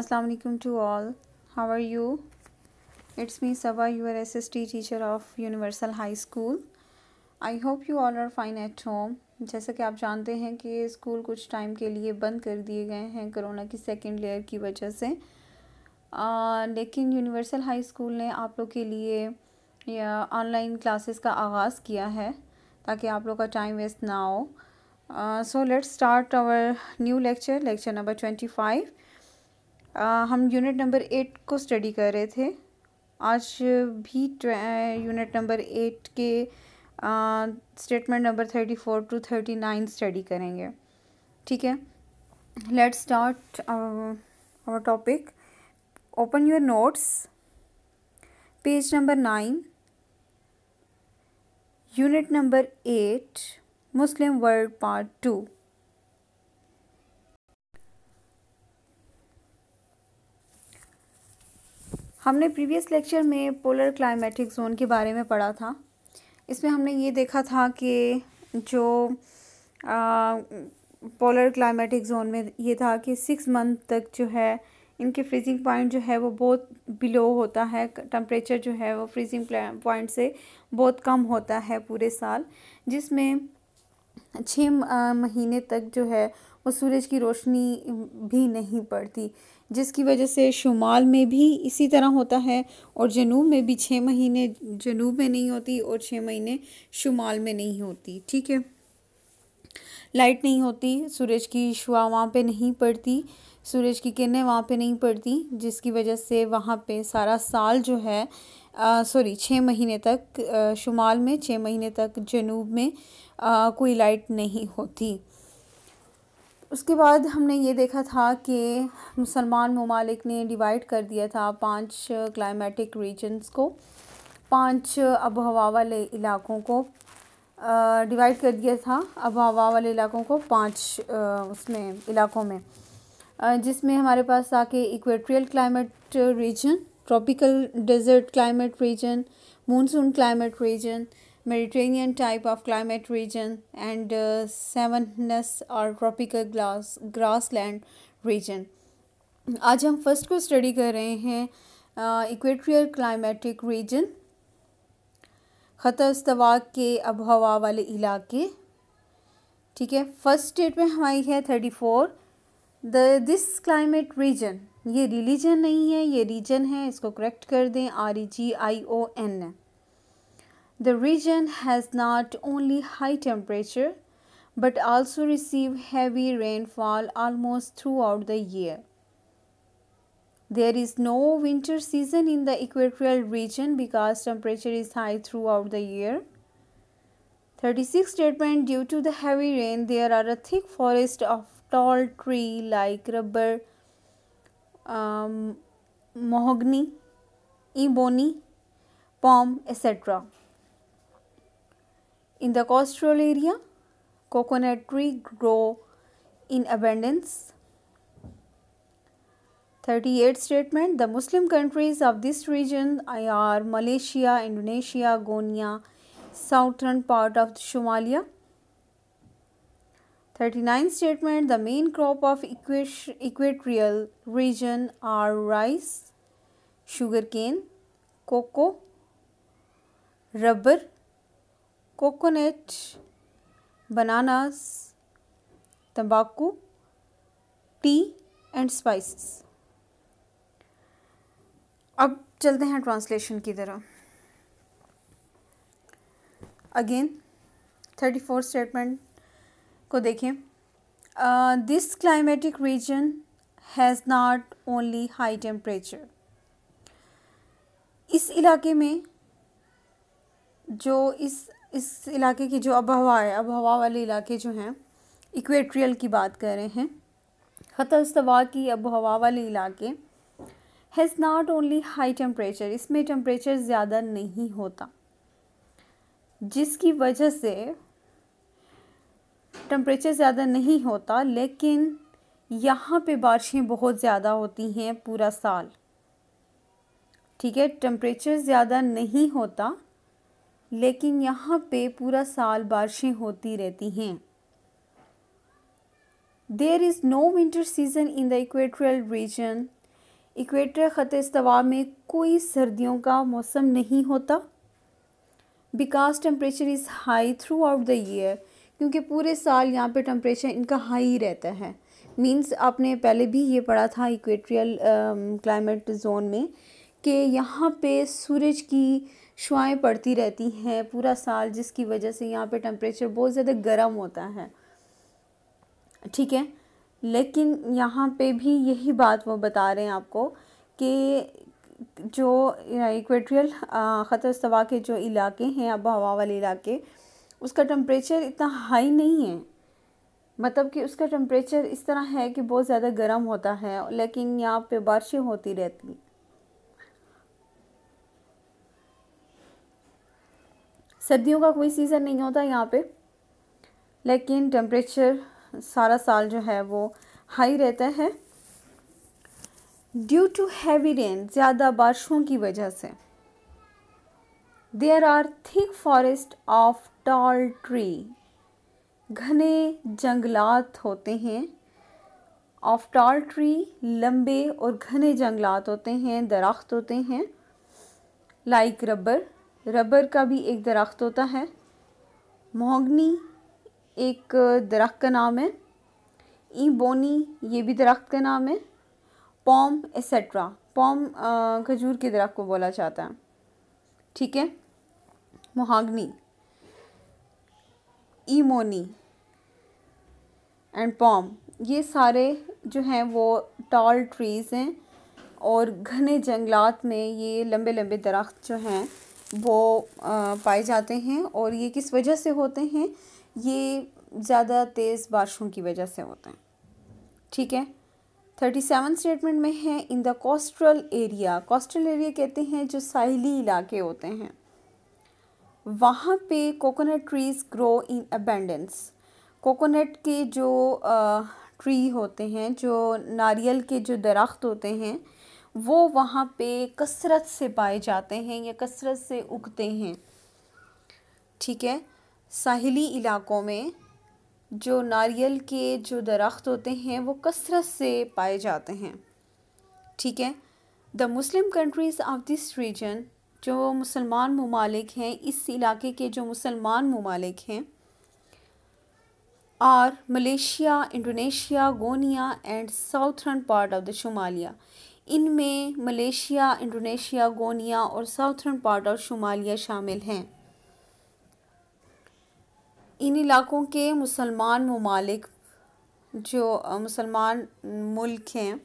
अस्सलाम वालेकुम to all how are you it's me Saba your S S T teacher of Universal High School I hope you all are fine at home जैसा कि आप जानते हैं कि स्कूल कुछ टाइम के लिए बंद कर दिए गए हैं कोरोना की सेकेंड लेयर की वजह से आ, लेकिन यूनिवर्सल हाई स्कूल ने आप लोग के लिए ऑनलाइन क्लासेस का आगाज़ किया है ताकि आप लोग का टाइम वेस्ट ना हो so let's start our new lecture lecture number twenty five uh, हम यूनिट नंबर एट को स्टडी कर रहे थे आज भी यूनिट नंबर एट के statement number thirty four to thirty nine study करेंगे ठीक है let start our topic open your notes page number nine unit number eight Muslim world part two हमने प्रीवियस लेक्चर में पोलर क्लाइमेटिक जोन के बारे में पढ़ा था इसमें हमने ये देखा था कि जो पोलर क्लाइमेटिक जोन में ये था कि सिक्स मंथ तक जो है इनके फ्रीजिंग पॉइंट जो है वो बहुत बिलो होता है टम्परेचर जो है वो फ्रीजिंग पॉइंट से बहुत कम होता है पूरे साल जिसमें छः महीने तक जो है वो सूरज की रोशनी भी नहीं पड़ती जिसकी वजह से शुमाल में भी इसी तरह होता है और जनूब में भी छः महीने जनूब में नहीं होती और छः महीने शुमाल में नहीं होती ठीक है लाइट नहीं होती सूरज की शुआ वहाँ पे नहीं पड़ती सूरज की किरणें वहाँ पे नहीं पड़ती जिसकी वजह से वहाँ पे सारा साल जो है सॉरी छः महीने तक आ, शुमाल में छः महीने तक जनूब में आ, कोई लाइट नहीं होती उसके बाद हमने ये देखा था कि मुसलमान ममालिक ने डिवाइड कर दिया था पांच क्लाइमेटिक रीजन्स को पांच अब हवा वाले इलाकों को डिवाइड कर दिया था अब हवा वाले इलाकों को पांच उसमें इलाकों में जिसमें हमारे पास था कि equatorial climate region tropical desert climate region monsoon climate region Mediterranean type of climate region and uh, savannahs or tropical grass grassland region. आज हम फर्स्ट को स्टडी कर रहे हैं इक्वेट्रियल क्लाइमेटिक रीजन ख़तवा के अब हवा वाले इलाके ठीक है फर्स्ट स्टेट में हमारी है thirty four the this climate region ये रिलीजन नहीं है ये रीजन है इसको करेक्ट कर दें R E G I O N The region has not only high temperature but also receive heavy rainfall almost throughout the year. There is no winter season in the equatorial region because temperature is high throughout the year. 36 statement due to the heavy rain there are a thick forest of tall tree like rubber um, mahogany ebony palm etc in the coastal area, coconut tree grow in abundance. 38 statement the muslim countries of this region are malaysia indonesia gonia southern part of somalia 39 statement the main crop of equatorial region are rice sugarcane cocoa rubber coconut bananas तंबाकू tea and spices अब चलते हैं translation की तरह again thirty four statement को देखें this climatic region has not only high temperature इस इलाके में जो इस इस इलाके की जो अब हवा है अब हवा वाले इलाके जो हैं इक्वेट्रियल की बात कर रहे हैं ख़तस्तवा की अब हवा वाले इलाके has not only high temperature इसमें टेम्परेचर ज़्यादा नहीं होता जिसकी वजह से टेम्परेचर ज़्यादा नहीं होता लेकिन यहाँ पे बारिशें बहुत ज़्यादा होती हैं पूरा साल ठीक है टेम्परेचर ज़्यादा नहीं होता लेकिन यहाँ पे पूरा साल बारिशें होती रहती हैं there is no winter season in the equatorial region equator ख़त इस्तवा में कोई सर्दियों का मौसम नहीं होता because temperature is high throughout the year क्योंकि पूरे साल यहाँ पे टेम्परेचर इनका हाई रहता है मींस आपने पहले भी ये पढ़ा था इक्वेट्रियल क्लाइमेट जोन में कि यहाँ पे सूरज की शुआएँ पड़ती रहती हैं पूरा साल जिसकी वजह से यहाँ पे टेम्परेचर बहुत ज़्यादा गर्म होता है ठीक है लेकिन यहाँ पे भी यही बात वो बता रहे हैं आपको कि जो इक्वेटोरियल ख़तर सवा के जो इलाके हैं अब हवा वाले इलाके उसका टेम्परेचर इतना हाई नहीं है मतलब कि उसका टेम्परेचर इस तरह है कि बहुत ज़्यादा गर्म होता है लेकिन यहाँ पे बारिशें होती रहती हैं सर्दियों का कोई सीज़न नहीं होता यहाँ पे लेकिन टेम्परेचर सारा साल जो है वो हाई रहता है ड्यू टू हैवी रेन ज़्यादा बारिशों की वजह से there are thick forest of tall tree घने जंगलात होते हैं ऑफ टॉल ट्री लंबे और घने जंगलात होते हैं दरख्त होते हैं लाइक रबर रबर का भी एक दरख्त होता है मोहगनी एक दरख्त का नाम है ई बोनी ये भी दरख्त का नाम है पॉम एसेट्रा पॉम खजूर के दरख्त को बोला जाता है ठीक है ई ईमोनी एंड पॉम ये सारे जो हैं वो टॉल ट्रीज़ हैं और घने जंगलात में ये लंबे लंबे दरख्त जो हैं वो पाए जाते हैं और ये किस वजह से होते हैं ये ज़्यादा तेज़ बारिशों की वजह से होते हैं ठीक है थर्टी सेवन स्टेटमेंट में है in the coastal area coastal area कहते हैं जो साहली इलाके होते हैं वहाँ पे coconut trees grow in abundance coconut के जो आ, ट्री होते हैं जो नारियल के जो दरख्त होते हैं वो वहाँ पे कसरत से पाए जाते हैं या कसरत से उगते हैं ठीक है साहिली इलाकों में जो नारियल के जो दरख्त होते हैं वो कसरत से पाए जाते हैं ठीक है the Muslim countries of this region जो मुसलमान ममालिक हैं इस इलाके के जो मुसलमान ममालिक हैं are Malaysia Indonesia Guinea and southern part of the शुमालिया इनमें मलेशिया इंडोनेशिया गोनिया और साउथर्न पार्ट ऑफ शुमालिया शामिल हैं इन इलाकों के मुसलमान ममालिक जो मुसलमान मुल्क हैं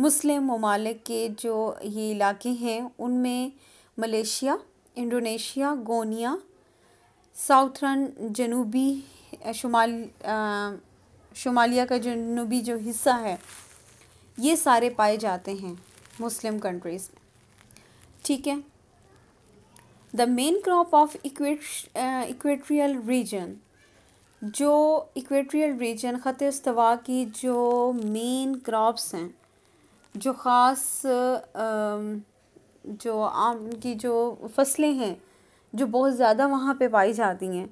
मुस्लिम ममालिक के जो ये इलाके हैं उनमें मलेशिया इंडोनेशिया गोनिया साउथर्न जनूबी शुमाल शुमालिया का जनूबी जो हिस्सा है ये सारे पाए जाते हैं मुस्लिम कंट्रीज़ में ठीक है the main crop of equatorial region जो इक्वेट्रियल रीजन ख़त इस्तवा की जो मेन क्रॉप्स हैं जो ख़ास um, जो आम की जो फसलें हैं जो बहुत ज़्यादा वहाँ पे पाई जाती हैं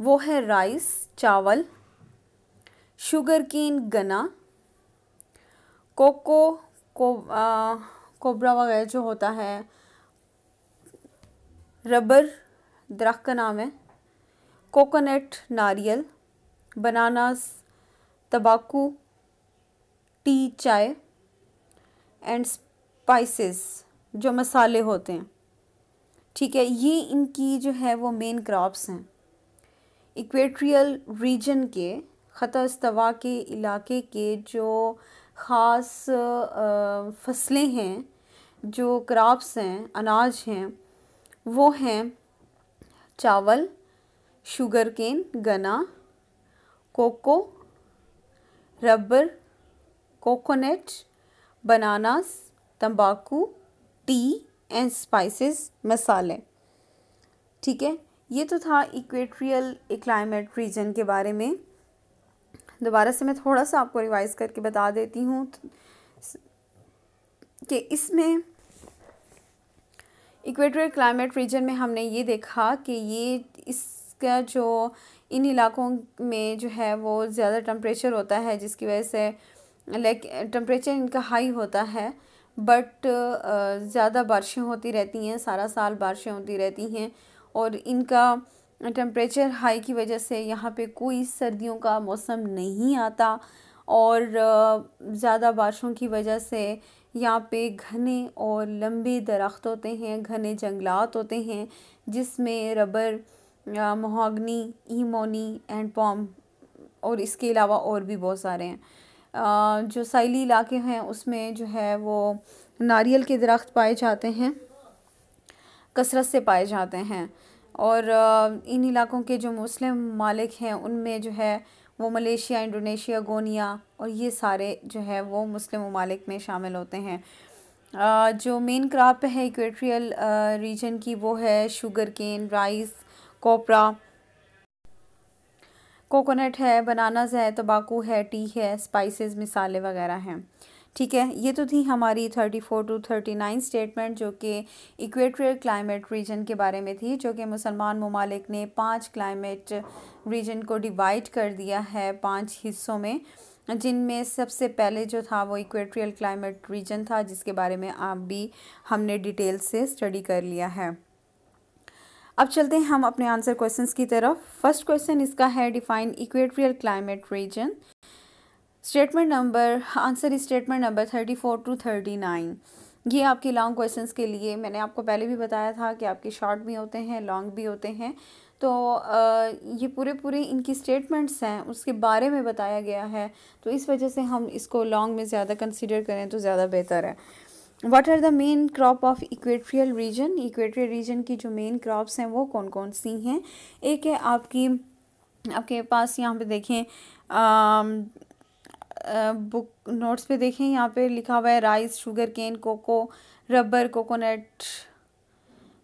वो है राइस चावल शुगर केन गन्ना कोको को कोबरा वगैरह जो होता है रबर दरख्त का नाम है कोकोनट नारियल बनानास तबाकू टी चाय एंड स्पाइसेस जो मसाले होते हैं ठीक है ये इनकी जो है वो मेन क्रॉप्स हैं इक्वेट्रियल रीजन के ख़तः के इलाके के जो ख़ास फसलें हैं जो क्रॉप्स हैं अनाज हैं वो हैं चावल शुगर केन गन्ना कोको रबर कोकोनट बनानास तंबाकू टी एंड स्पाइसेस मसाले ठीक है ये तो था इक्वेट्रियल क्लाइमेट रीजन के बारे में दोबारा से मैं थोड़ा सा आपको रिवाइज़ करके बता देती हूँ कि इसमें इक्वेटोरियल क्लाइमेट रीजन में हमने ये देखा कि ये इसका जो इन इलाकों में जो है वो ज़्यादा टम्परेचर होता है जिसकी वजह से लाइक टम्परेचर इनका हाई होता है बट ज़्यादा बारिशें होती रहती हैं सारा साल बारिशें होती रहती हैं और इनका टेम्परेचर हाई की वजह से यहाँ पे कोई सर्दियों का मौसम नहीं आता और ज़्यादा बारिशों की वजह से यहाँ पे घने और लंबे दरख्त होते हैं घने जंगलात होते हैं जिसमें रबर मोहागनी ईमोनी एंड पॉम और इसके अलावा और भी बहुत सारे हैं जो साइली इलाके हैं उसमें जो है वो नारियल के दरख्त पाए जाते हैं कसरत से पाए जाते हैं और इन इलाक़ों के जो मुस्लिम ममालिक हैं उनमें जो है वो मलेशिया इंडोनेशिया गोनिया और ये सारे जो है वो मुस्लिम ममालिक में शामिल होते हैं जो मेन क्राप है इक्वेट्रियल रीजन की वो है sugarcane rice copra coconut है बनानाज है तंबाकू है टी है स्पाइसेस मिसाले वगैरह हैं ठीक है ये तो थी हमारी thirty four to thirty nine statement जो कि इक्वेटोरियल क्लाइमेट रीजन के बारे में थी जो कि मुसलमान ममालिक ने पांच क्लाइमेट रीजन को डिवाइड कर दिया है पांच हिस्सों में जिनमें सबसे पहले जो था वो इक्वेटोरियल क्लाइमेट रीजन था जिसके बारे में आप भी हमने डिटेल से स्टडी कर लिया है अब चलते हैं हम अपने आंसर क्वेश्चंस की तरफ फर्स्ट क्वेश्चन इसका है define equatorial climate region statement number answer is statement number thirty four to thirty nine ये आपके लॉन्ग क्वेश्चन के लिए मैंने आपको पहले भी बताया था कि आपके शॉर्ट भी होते हैं लॉन्ग भी होते हैं तो ये पूरे पूरे इनकी स्टेटमेंट्स हैं उसके बारे में बताया गया है तो इस वजह से हम इसको लॉन्ग में ज़्यादा कंसिडर करें तो ज़्यादा बेहतर है what are the main crop of equatorial region equatorial region की जो मेन क्रॉप्स हैं वो कौन कौन सी हैं एक है आपकी आपके पास यहाँ पे देखें बुक नोट्स पे देखें यहाँ पे लिखा हुआ है rice sugar cane cocoa rubber coconut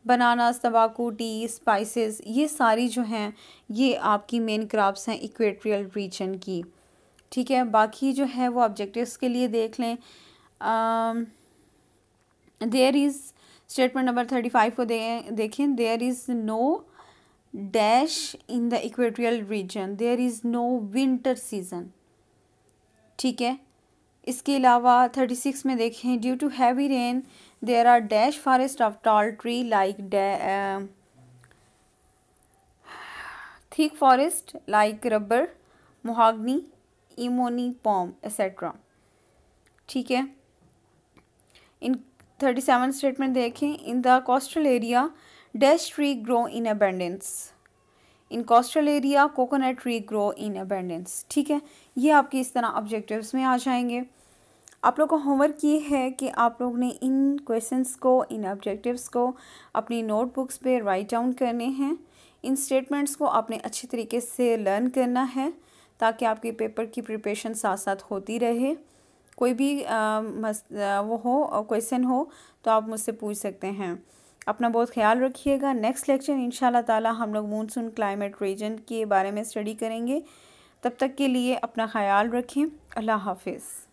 bananas तंबाकू टी स्पाइसेस ये सारी जो हैं ये आपकी मेन क्रॉप्स हैं इक्वेटोरियल रीजन की ठीक है बाकी जो है वो ऑब्जेक्टिव्स के लिए देख लें there is statement number thirty five को दे देखें there is no dash in the equatorial region there is no winter season ठीक है इसके अलावा थर्टी सिक्स में देखें due to heavy rain there are dash forest of tall tree like thick forest like rubber mahogany ebony palm etcetera ठीक है in thirty seven statement देखें in the coastal area dash tree grow in abundance in coastal area coconut tree grow in abundance ठीक है ये आपके इस तरह objectives में आ जाएंगे आप लोग का होमवर्क ये है कि आप लोग ने इन क्वेश्चंस को इन ऑब्जेक्टिव्स को अपनी नोटबुक्स पे राइट डाउन करने हैं इन स्टेटमेंट्स को आपने अच्छे तरीके से लर्न करना है ताकि आपके पेपर की प्रिपरेशन साथ साथ होती रहे कोई भी आ, मस, आ, वो हो क्वेश्चन हो तो आप मुझसे पूछ सकते हैं अपना बहुत ख्याल रखिएगा नेक्स्ट लेक्चर इन ताला हम लोग मानसून क्लाइमेट रीजन के बारे में स्टडी करेंगे तब तक के लिए अपना ख्याल रखें अल्लाह हाफिज़